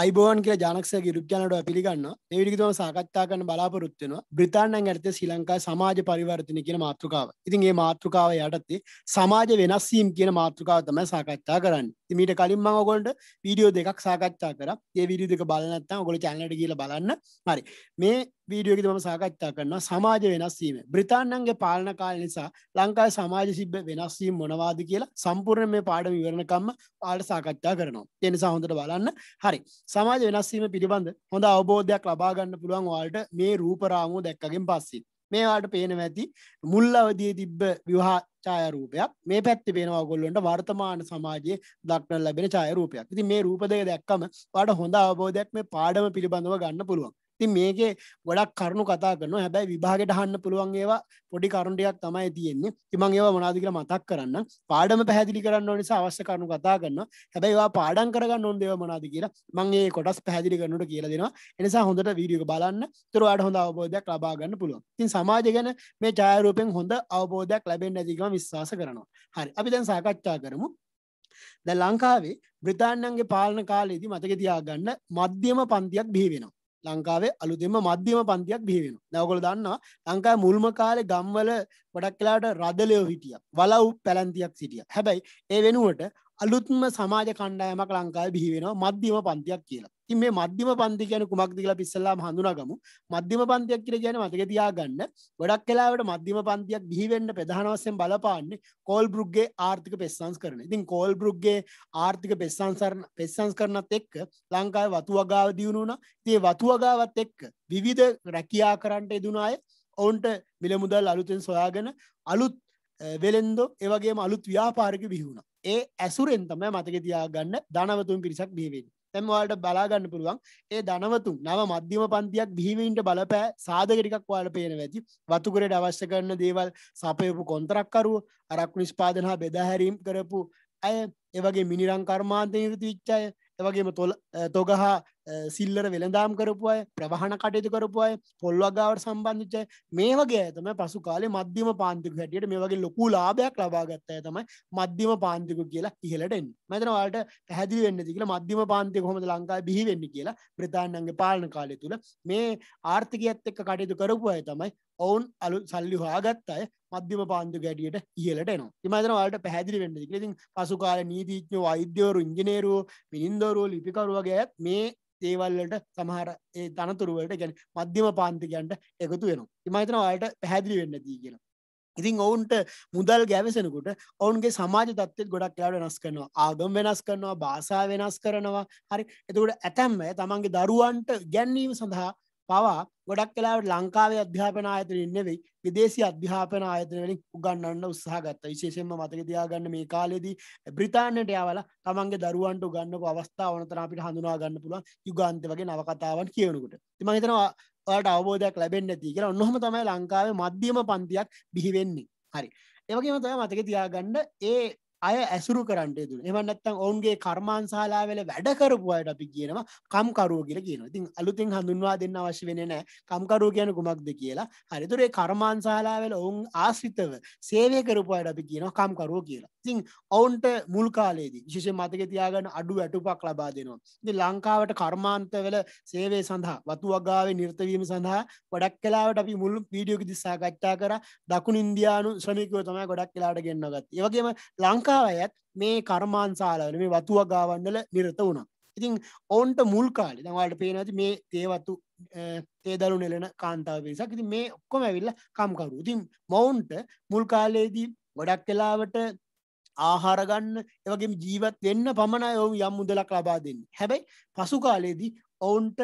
අයිබෝන් කිය ජනක්සගේ රුප්ජනට පිළිගන්න ඒවිිතුම සාකච්ඡා කන බලාපොරොත්වෙන බ්‍රතාන්නන් ඇත ශ්‍රී ලංකා සමාජ පරිවර්තන කියන මාතෘකාව ඉතින්ගේ මාතෘකාව යටත්තේ සමාජ වෙනස්වීම් කියන මාතෘකාව තම සාකච්ඡා කරන්න මීට කලින් මං ඔගොන්ට වීඩියෝ දෙකක් සාකච්ඡා කර ඒ විඩියෝ දෙක බලනත්තම් ගොල චැනලට කියල බලන්න හරි මේ වීඩියෝගෙද ම සාකච්ඡා කරනවා සමාජ වෙනස්වීම බ්‍රතාන්නන්ගේ පාලන කාල නිසා ලංකාව සමාජ සිබ්බ වෙනස්වීම් මොනවාද කියලා සම්පූර්ණ මේ පාඩ විවරණකම්ම පාට සාකච්ඡා කරනවා එනිසා හොඳට බලන්න හරි සමාජ වෙනස්වීම පිළිබඳ හොඳ අවබෝධයක් ලබාගන්න පුළුවන් වාලට මේ රූපරාමෝ දැක්කගෙන් පස්සේ මේවාට පේනව ඇති මුල් අවදිය තිබ්බ විවාචායරූපයක් මේ පැත්ති පේනවා ගොල්ලොන්ට වර්තමාන සමාජයේ දක්න ලැබෙන චායරූපයක් ඉති මේ රූපදය දැක්කම පට හොඳ අවබෝධයක් මේ පාඩම පිළිබඳව ගන්න පුළුවන් ති මේකේ ගොඩක් කරුණු කතා කරන හැබැයි විභාගට හන්න පුළුවන් ඒවා පොඩි කරුණටයක් තමයි තියෙන්නේ තිමන් ඒවා මනාදිකර මතක් කරන්න පාඩම පැහැදිලි කරන්න නිසා අවශ්‍ය කරුණු කතා කරන්න හැබැයිවා පාඩන් කරගන්න නොන් දේව මනාද කියලා මංගේ කොටස් පැහැදිලි කරනට කියලා දෙෙනවා එනිසා හොඳට වීඩියක බලන්න තුරවාට හොඳ අවබෝධයක් ලබාගන්න පුළුවන් තින් සමාජ ගැන මේ ජයරූපෙන් හොඳ අවබෝධයක් ලැබෙන් ඇතිකම විශ්වාස කරනවා හරි අපි දැන් සාකච්ඡා කරමු ද ලංකාවේ බ්‍රතාන්යන්ගේ පාලන කාලයේදී මතක තියාගන්න මධ්‍යම පන්තියක් බිහි වෙනවා ලංකාවේ අලුතෙම මධ්‍යම පන්තියක් බිහිවෙන නැවකොල දන්නවා ලංකායි මුල්ම කාලෙ ගම්වල ගොඩක් කලාට රදලයෝ හිටිය වලව් පැලන්තියක් සිටිය හැබැයි ඒ වෙනුවට අලුත්ම සමාජ කණ්ඩායමක් ලංකාව බිහිවෙනවා මධ්‍යම පන්තියක් කියලා තින් මේ මධ්‍යම පන්ති කියන කුමක් දිලා පිස්සල්ලාම හඳුනාගමු මධ්‍යම පන්තියක් කියල ගැන මතක තියාගන්න ගොඩක් කලාවට මධ්‍යම පන්තියක් බිහිවෙන්න ප්‍රධාන වශයෙන් බලපාන්නේ කෝල් බෘග්ගේ ආර්ථික පෙස්සංස් කරන ඉතින් කෝල් බෘග්ගේ ආර්ථික පෙස්සංසරණ පෙස්සංස් කරනත් එක්ක ලංකාවේ වතු වගාව දියුණු වුණා ඉතින් වතු වගාවත් එක්ක විවිධ රැකියා කරන්නට යෙදුණ අය ඔවුන්ට මිල මුදල් අලුතෙන් සොයාගෙන අලුත් වෙලෙන්දෝ ඒ වගේම අලුත් ව්‍යාපාරික බිහි වුණා ඒ ඇසුරෙන් තමයි මතක තියාගන්න ධනවතුන් පිරිසක් බිහිවෙන් තැම්වාට බලාගන්න පුළුවන් ඒ ධනවතුන් නව මධ්‍යම පන්තියක් බිහිවීන්ට බලපෑ සාධකටිකක් වාල පේන ඇති වතුකරට අවශ්‍ය කරන්න දේවල් සපයපු කොන්තරක්කරුව අරක් නිෂ්පාදන හා බෙදහැරීම් කරපු ඇය එවගේ මිනිරං කර්මාන්තය යුතු විච්චාය එවගේම තොගහා සිල්ලර වෙළඳම් කරපු අය ප්‍රවහණ කටයුතු කරපු අය පොල්වගාවට සම්බන්ධිච්චය මේ වගේ තම පසු කාලේ මධ්‍යම පාන්තික හැටියට මේ වගේ ලොකු ලාභයක් ලබාගත්තය තමයි මධ්‍යම පාන්තික කියලා ඉහලටෙන් මෙතනවාට පැහැදිලි වෙන්න දිකල මධ්‍යම පාන්තිය කොහොමද ලංකා බිහි වෙන්න කියලා ප්‍රතාන්නන්ගේ පාලන කාලය තුළ මේ ආර්ථිකයත් එක්ක කටයුතු කරපු අය තමයි ඔවුන් අලු සල්ලි හාගත් අය මධ්‍යම පාන්දු ගැඩියට ඉහලට න මතනවාට පැදිි වෙන්න ඉතින් පසුකාල නීතිීත්්‍ය වෛද්‍යවරු ඉංජනේරුව මිනින්දවරුව ලිපිකරුවගේ මේ දේවල්ලට සමහර ඒ තනතුරුවලට ගැන මධ්‍යම පාන්තිකයන්ට එකතු වෙනවා ඉමහිතන අයට පැහැදිලි වෙන්න දී කියෙන ඉතින් ඔවුන්ට මුදල් ගැවසෙනකුට ඔවුන්ගේ සමාජ තත්ත්ත් ගොඩක් යාට වෙනස් කරනවා ආගම් වෙනස් කරනවා භාසා වෙනස් කරනවා හරි එතකට ඇතැම්ම තමන්ගේ දරුවන්ට ගැන්වීම සඳහා පවා ගොඩක් කලාට ලංකාවේ අධ්‍යාපන ආයතන නෙවෙයි විදේශී අධ්‍යාපන ආයතන වලින් උගන්වන්න උත්සාහ ගත්තා. විශේෂයෙන්ම මතක තියාගන්න මේ කාලේදී බ්‍රිතාන්‍යයට යවලා තමන්ගේ දරුවන්ට උගන්වපු අවස්ථා වනතර අපිට හඳුනා ගන්න පුළුවන් යුගාන්ත වගේ නවකතාවන් කියනකොට. ඉතින් මම හිතනවා ඔයාලට අවබෝධයක් ලැබෙන්නේ නැති කියලා. ඔන්නෝම තමයි ලංකාවේ මධ්‍යම පන්තියක් බිහි වෙන්නේ. හරි. ඒ වගේම තමයි මතක තියාගන්න ඒ අය ඇසුරු කරට දු එමනත්තන් ඔවුන්ගේ කර්මාන් සාලාවෙල වැඩකරපු අයට අපි කියනවා කම්කරුව කියල කියන තින් අලුතින් හඳුන්වා දෙන්න අවශ්‍ය වෙන නෑ කම්කරුව කියන කුමක්ද කියලා හරිතුරේ කර්මාන් සාලාවෙල ඔවුන් ආශ්‍රිතව සේවය කරපු අයට අපි කියනවා කම්කරුව කියලා තින් ඔවුන්ට මුල් කාලේදී විශෂ මතක තියාගන්න අඩු ඇටුපක් ලබා දෙනවා ති ලංකාවට කර්මාන්තවල සේවේ සඳහා වතු වගාවේ නිර්තවීම සඳහා ගොඩක් කලාවට අපි මුල් වීඩියෝකි දිස්සාකච්ඡා කර දකුණ ඉන්දයානු ශ්‍රමිකව තමයි ගොඩක් කලාට ගෙන්න්නගත් ඒවගේම ලංක ලංකාව ඇත් මේ කර්මාන්සාලවල මේ වතුව ගාවන්නල නිරත වුණා ඉතින් ඔවන්ට මුල් කාලි දවාට පේනති මේ තේවත්තු තේදරු නෙලෙන කාන්තාව පිරිසක් ඉති මේ ඔක්කොම ඇවිල්ල කම්කරු ඉතින් මොවුන්ට මුල් කාලයේදී ගොඩක් කලාවට ආහාරගන්න එවගේ ජීවත් වෙන්න පමණ ඔවු යම් මුදලක් ලබා දෙන්න හැබැයි පසු කාලයේදී ඔවුන්ට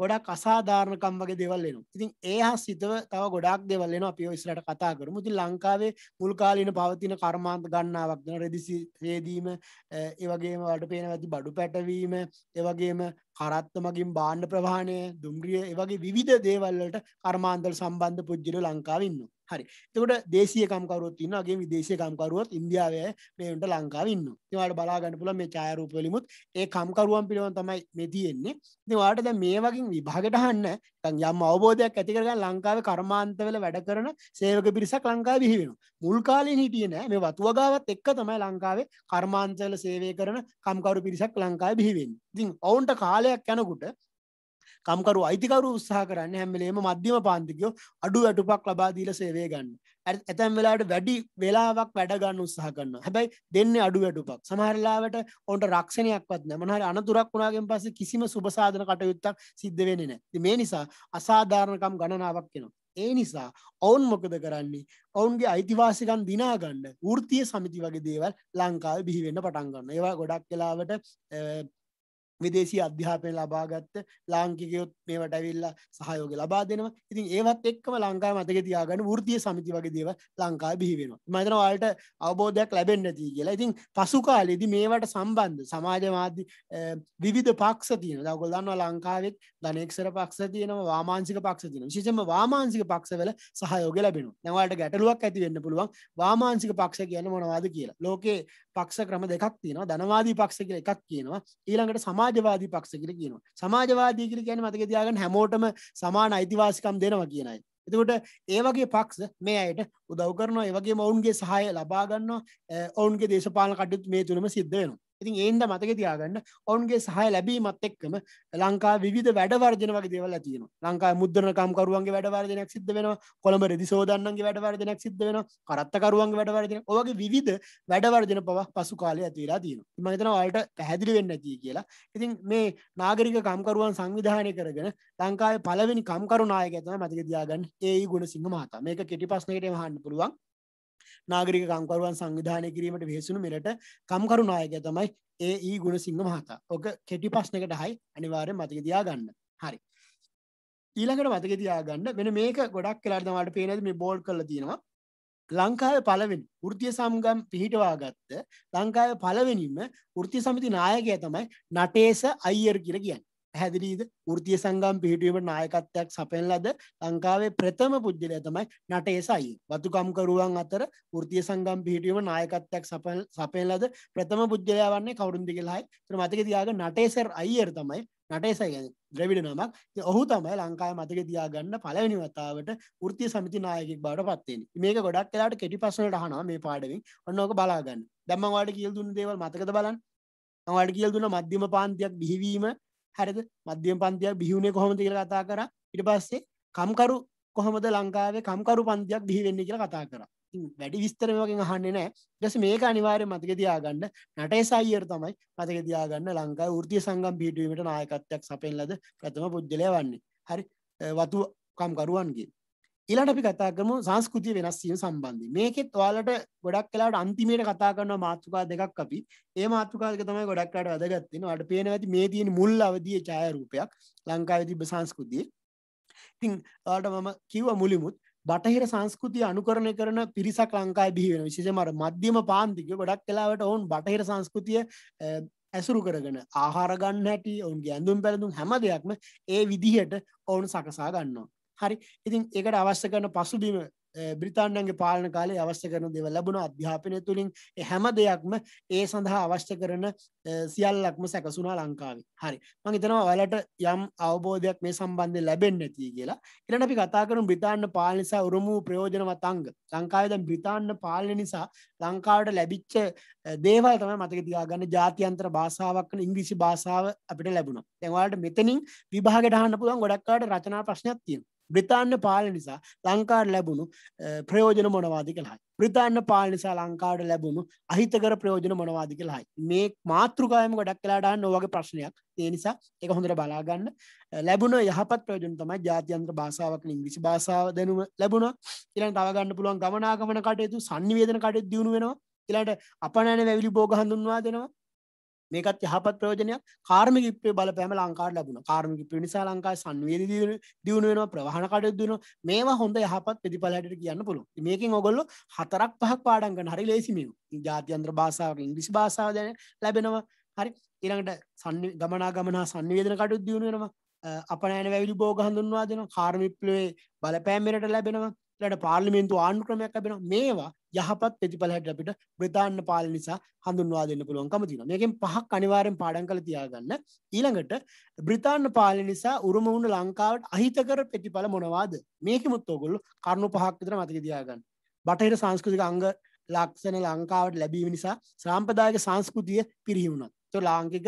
ගොඩක් අසාධාරණකම් වගේ දෙවල්ලෙන ඉතින් ඒ හා සිතව තව ගොඩක් දෙවල්ලෙන අපි ඉස්ලට කතා කරමු ති ලංකාවේ මුල්කාලීන පවතින කර්මාන්ත ගන්නාවක් රෙදිසි රේදීම ඒවගේම වට පේන ඇති බඩු පැටවීම ඒවගේම කරත්ත මගින් බාණ්ඩ ප්‍රවාණය දුම්රිය ඒවගේ විධ දේවල්ලට කර්මාන්තල් සම්බන්ධ පුද්ජිල ලංකාවන්න හරි තකට දේශයකම්කරුත් ඉන්නගේ විදේශයකම්කරුවත් ඉන්දියාවය මේට ලංකාවන්න ඒවට බලාගන්න පුල මේ චායරූපවලිමුත් ඒ කම්කරුවන් පිළිවන් තමයි මෙතියෙන්නේ ඉතින් ඔයාලට දැන් මේ වගේ විභාගයට අහන්න නිකන් යම් අවබෝධයක් ඇති කරගන්න ලංකාවේ කර්මාන්තවල වැඩ කරන සේවක පිරිසක් ලංකාවේ බිහි වෙනවා. මුල් කාලේ හිටියේ නෑ මේ වතු වගාවත් එක්ක තමයි ලංකාවේ කර්මාන්තවල සේවය කරන කම්කරු පිරිසක් ලංකාවේ බිහි වෙන්නේ. ඉතින් ඔවුන්ට කාලයක් යනකොට කම්කරු අයිතිකරු උත්සාහ කරන්න හැම වෙලේම මධ්‍යම පාන්තිකයෝ අඩු වැටුපක් ලබා දීලා සේවය ගන්න. ඇතැම් වෙලාවට වැඩි වෙලාවක් වැඩ ගන්න උත්සාහ කරනවා. හැබැයි දෙන්නේ අඩු වැටුපක්. සමහර වෙලාවට ඔවුන්ට රක්ෂණයක්වත් නැහැ. මොන හරි අනතුරක් වුණාගෙන් පස්සේ කිසිම සුබ සාධන කටයුත්තක් සිද්ධ වෙන්නේ නැහැ. මේ නිසා අසාධාරණකම් ගණනාවක් වෙනවා. ඒ නිසා ඔවුන් මොකද කරන්නේ ඔවුන්ගේ අයිතිවාසිකන් දිනාගන්න ෘතිය සමිති වගේ දේවල් ලංකාව බිහිවෙන්න පටන්ගන්න ඒවා ගොඩක් කලාවට විදේශී අධ්‍යාපනය ලබාගත්ත ලාංකිකයොත් මේවට ඇවිල්ලා සහයෝග ලබා දෙනවා ඉතින් ඒවත් එක්කම ලංකා මතක තියාගන්න ෘතිය සමිති වගේ දේව ලංකා බිහිවෙනවා මතන වාලට අවබෝධයක් ලැබෙන්න්න දී කියලා ඉතින් පසුකාලෙදි මේවට සම්බන්ධ සමාජමාධ්‍ය විවිධ පක්ෂ තියෙන දගොල්දන්නවා ලංකාවෙත් ධනෙක්ෂර පක්ෂ තියෙනවා වාමාන්සික පක්ෂ තියෙන විශෂම වාමාන්සික පක්ෂවල සහයෝග ලැබෙන නවාට ගැටලුවක් ඇතිවෙන්න පුළුවන් වාමාන්සික පක්ෂ කියන්න මොනවාද කියලා ලෝකේ පක්ෂ ක්‍රම දෙකක් තියෙනවා ධනවාදී පක්ෂ කියල එකක් කියනවා ඊළඟට සමාජ සමාජවාදී පක්ෂ කියලා කියනවා. සමාජවාදී කියලා කියන්නේ මතක තියාගන්න හැමෝටම සමාන අයිතිවාසිකම් දෙනවා කියන අය. එතකොට ඒ වගේ පක්ෂ මේ අයට උදව් කරනවා, ඒ වගේම ඔවුන්ගේ සහාය ලබා ගන්නවා, ඔවුන්ගේ දේශපාලන කටයුතු මේ තුනම සිද්ධ වෙනවා. ඉතින් ඒන්ද මතක තියාගන්න ඔවුන්ගේ සහය ලැබීමත් එක්කම ලංකා විධ වැඩවර්ජන වගේ දෙවල තියන ලංකා මුද්දරකම්කරුවන්ගේ වැඩවර්ජනයක් සිද්ධ වෙන කොළඹ රෙදි සෝදන්නන්ගේ වැඩවර්ජනයක් සිද්ධ වෙන කරත්තකරුවන්ගේ වැඩවර්ජන ඔගේ විධ වැඩවර්ජන පව පසු කාලය ඇතිලා තියෙන මතන අයට පැහැදිලි වෙන්න ඇති කියලා ඉතින් මේ නාගරික කම්කරුවන් සංවිධානය කරගෙන ලංකාව පලවෙනි කම්කරුණනායකතම මතක දයාගන්න ඒ e. ගුණ සිංහ මහතා මේක කෙටි පස්සනයට හන්න පුළුවන් නාගරික කම්කරුවන් සංවිධානය කිරීමට වේසුණු මෙරට කම්කරුණායක තමයි ඒ ඒ e ගුණ සිංහ මහතා ඕක කෙටි පස්්නකට හයි අනිවාරය මතක තියාගන්න හරි ඊළඟට මතක තියාගන්න වෙන මේක ගොඩක් කලාර්දමට පේනද මේ බෝඩ් කල තියෙනවා ලංකාව පලවෙනි ෘතිය සම්ගම් පිහිටවා ගත්ත ලංකාව පලවෙනිම ෘති සමිති නායකය තමයි නටේස අයිර් කියර කියන්න හැදිරීද ෘතිය සංගම් පිහිටුවීමට නායකත්වයක් සපෙන් ලද ලංකාවේ ප්‍රථම පුද්ගලය තමයි නටේ සයි. වතුකම්කරුවන් අතර ෘතිය සංගම් පිහිටුවීම නායකත්වයක් සපෙන් ලද ප්‍රථම පුද්ගලයා වන්නේ කවරුන්දි කියලායි තර මතක තියාග නටේසර් අයිර් තමයි නටේසයි ද්‍රවිඩ නමක් ඔහු තමයි ලංකාය මතක තියාගන්න පලවෙනි වතාවට ෘතිය සමිති නායකෙක් බවට පත්වෙන මේක ගොඩක් කලාට කෙටි පසනට හනවා මේ පාඩමින් ඔන්නෝක බලාගන්න දම්මවාට කියල් දුන්න දේවල් මතකද බලන්න අවට කියල් දුන මධ්‍යම පාන්තියක් බිහිවීම හැරද මධ්‍යම පන්තියක් බිහිුණේ කොහොමද කියල කතා කර ඉට පස්සේ කම්කරු කොහොමද ලංකාවේ කම්කරු පන්තියක් බිහිවෙන්න කියල කතා කර වැඩි විස්තර වගේ අහන්න නෑ ටස මේක අනිවාරය මතක තියාගන්න නටේ සයිර් තමයි මතක තියාගන්න ලංකා ෘතිය සංගම් පිටුවීමට නායකත්වයක් සපෙන්ලද ප්‍රථම පුද්ගලය වන්නේ හරි වතු කම්කරුවන්ගේ ඉලට අපි කතා කරමු සංස්කෘතිය වෙනස් වීම සම්බන්ධි මේකෙත් ඔයාලට ගොඩක් කලාට අන්තිමයට කතා කරන මාතෘකා දෙකක් අපි ඒ මාතෘකාක තමයි ගොඩක්ලාට වැදගත්තෙන අට පේන ඇති මේ තියෙන මුල් අවදිය ඡායරූපයක් ලංකාවේ තිබ්බ සංස්කෘතිය ඉතින් ඔයාලට මම කිව්ව මුලිමුත් බටහිර සංස්කෘතිය අනුකරණය කරන පිරිසක් ලංකාවේ බිහි වෙන විශේෂයෙන්ම අර මධ්‍යම පාන්තික ගොඩක් කලාවට ඔවුන් බටහිර සංස්කෘතිය ඇසුරු කරගෙන ආහාර ගන්න හැටි ඔවුන්ගේ ඇඳුම් පැළඳුම් හැම දෙයක්ම ඒ විදිහට ඔවුන් සකසා ගන්නවා හරි ඉතින් ඒකට අවශ්‍ය කරන පසුබිම බ්‍රිතාන්ඩන්ගේ පාලන කාලේ අවශ්‍ය කරන දෙව ලැබුණ අධ්‍යාපනය තුළින් හැම දෙයක්ම ඒ සඳහා අවශ්‍ය කරන සියල්ලක්ම සැකසුනා ලංකාවේ හරි මං හිතනවා ඔයාලට යම් අවබෝධයක් මේ සම්බන්ධය ලැබෙන් නැති කියලා ඉරන අපි කතා කරන බ්‍රතාන්න පාල නිසා උරුමූ ප්‍රයෝජනවත් අංග ලංකාවද බ්‍රතාන්න පාලන නිසා ලංකාවට ලැබිච්ච දේවල් තම මතක තියාගන්න ජාතියන්ත්‍ර භාසාාවක්න ඉංග්‍රිසි භාසාාව අපිට ලැබුණ තැවාලට මෙතනින් විභාගටහන්න පුළන් ගොඩක්කාට රචනා ප්‍රශ්නයක් තියෙන බ්‍රතාන්න පාල නිසා ලංකාට ලැබුණු ප්‍රයෝජන මොනවාදි කලායි. ප්‍රතාන්න පාල නිසා ලංකාට ලැබුණු අහිතකර ප්‍රයෝජන මොනවාදි කලායි. මේ මාතෘකායම ගොඩක් කලාඩා නොවගේ ප්‍රශ්නයක් ඒ නිසා එක හොඳට බලාගන්න ලැබුණ යහපත් ප්‍රයෝජන තමයි ජාතියන්ත්‍ර භාසාාවක් ඉංග්‍රිසි භාසාාව දැනුම ලැබුණ ඉලන් තවගන්න පුළුවන් ගමනාගමන කටයුතු සංනිවේදන කටයුතු දියුණු වෙනවා ඉලාට අපනෑන වැවිලි බෝග හඳුන්වා දෙනවා මේකත් යහපත් ප්‍රයෝජනයක් කාර්මික ඉප්පේ බලපෑම ලංකාට ලැබුණ කාර්මික ඉප්පේ නිසා ලංකාවේ සංවේදී දියුණු වෙනවා ප්‍රවාහන කටයුතු දිනනවා මේවා හොඳ යහපත් ප්‍රතිඵල හැටියට කියන්න පුළුවන් මේකෙන් ඔයගොල්ලෝ හතරක් පහක් පාඩම් ගන්න හරි ලේසි මේක ජාත්‍යන්තර භාෂාවක ඉංග්‍රීසි භාෂාව දැන ලැබෙනවා හරි ඊළඟට ගමනා ගමනා සංවේදන කටයුතු දියුණු වෙනවා අපනෑන වැවිලි බෝග හඳුන්වා දෙන කාර්මිප්ලුවේ බලපෑමරට ලැබෙනවා ලට පාර්ලිමේන්තු ආණ්ඩු ක්‍රමයක් ලැබෙන මේවා යහපත් ප්‍රතිඵල හැට අපිට බ්‍රතාන්න පාල නිසා හඳුන්වා දෙන්න පුළුවන්කම තින මේකෙන් පහක් අනිවාරෙන් පාඩන් කළ තියාගන්න ඊළඟට බ්‍රතාන්න පාල නිසා උරුම වුණ ලංකාවට අහිතකර ප්‍රතිඵල මොනවාද මේකමුත් ඔගොල්ලු කරුණු පහක් විතර මතක තියාගන්න බටහිර සංස්කෘතික අංග ලක්ෂණ ලංකාවට ලැබීම නිසා සාම්පදායක සංස්කෘතිය පිරිහිවුණත් ලාංකික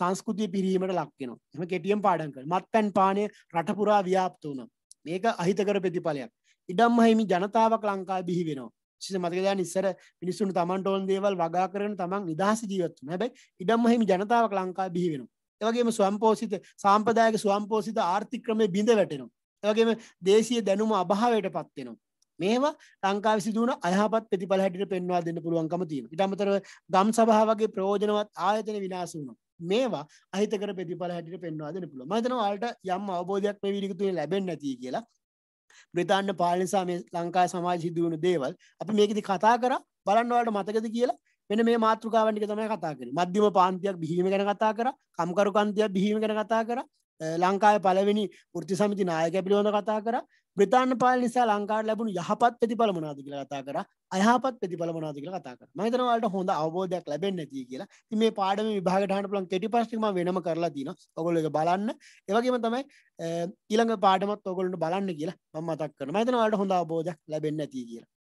සංස්කෘතිය පිරීමට ලක්වෙනවා එම කෙටියම් පාඩන්කල් මත් පැන් පානය රටපුරා ව්‍යාප්ත වුණම් මේක අහිතකර ප්‍රතිඵලයක් ඉඩම් හහිමි ජනතාවක් ලංකා බිහි වෙනවා සිස මතකදා නිස්සර මිනිස්සුන් තමන්ටෝන් දේවල් වගා කරන තමන් නිදහස ජීවත්තු හැබැයි ඉඩම් හහිමි ජනතාවක් ලංකා බිහි වෙනවා එවගේම ස්වම්පෝසිත සාම්පදායක ස්වම්පෝසිත ආර්ථික්‍රමය බිඳ වැටෙනවා එවගේම දේශීය දැනුම අභාවයට පත්වෙනවා මේවා ලංකා විසිදුවන අයහපත් ප්‍රතිඵල හැටිට පෙන්වා දෙන්න පුළුවන්කම තියෙන ඉටමතර ගම් සභාවගේ ප්‍රෝජනවත් ආයතන විනාසුනවා මේවා අහිතකර ප්‍රතිඵල හැටියට පෙන්වා දෙන්න පුළුවන්. මම හිතනවා ඔයාලට යම් අවබෝධයක් මේ වීඩියෝ තුලින් ලැබෙන්නේ නැති කියලා. බ්‍රිතාන්‍ය පාලන නිසා මේ ලංකා සමාජ සිදු වුණු දේවල් අපි මේකෙදි කතා කරා බලන්න ඔයාලට මතකද කියලා. මෙන්න මේ මාතෘකාවන් ටික තමයි කතා කරේ. මධ්‍යම පාන්තියක් බිහිවීම ගැන කතා කරා, කම්කරුකන්තියක් බිහිවීම ගැන කතා කරා, ලංකාව eh, පලවෙනි ෘති සමති නායක පිළිබඳ කතා කර ප්‍රතාන්න පාල නිසා ලංකාට ලැබුණු යහපත් ප්‍රතිඵල මොනාද කියලා කතා කර අයහපත් ප්‍රතිඵල මොනාද කියලා කතා කර මම වලට හොඳ අවබෝධයක් ලැබෙන්නේ නැති කියලා. ඉතින් මේ පාඩම විභාගයට අහන්න පුළුවන් කෙටි ප්‍රශ්න මම වෙනම කරලා තිනවා. ඔයගොල්ලෝ ඒක බලන්න. ඒ වගේම තමයි eh, ඊළඟ පාඩමත් ඔයගොල්ලන්ට බලන්න කියලා මම මතක් කරනවා. මම හිතනවා වලට හොඳ අවබෝධයක් ලැබෙන්නේ නැති කියලා.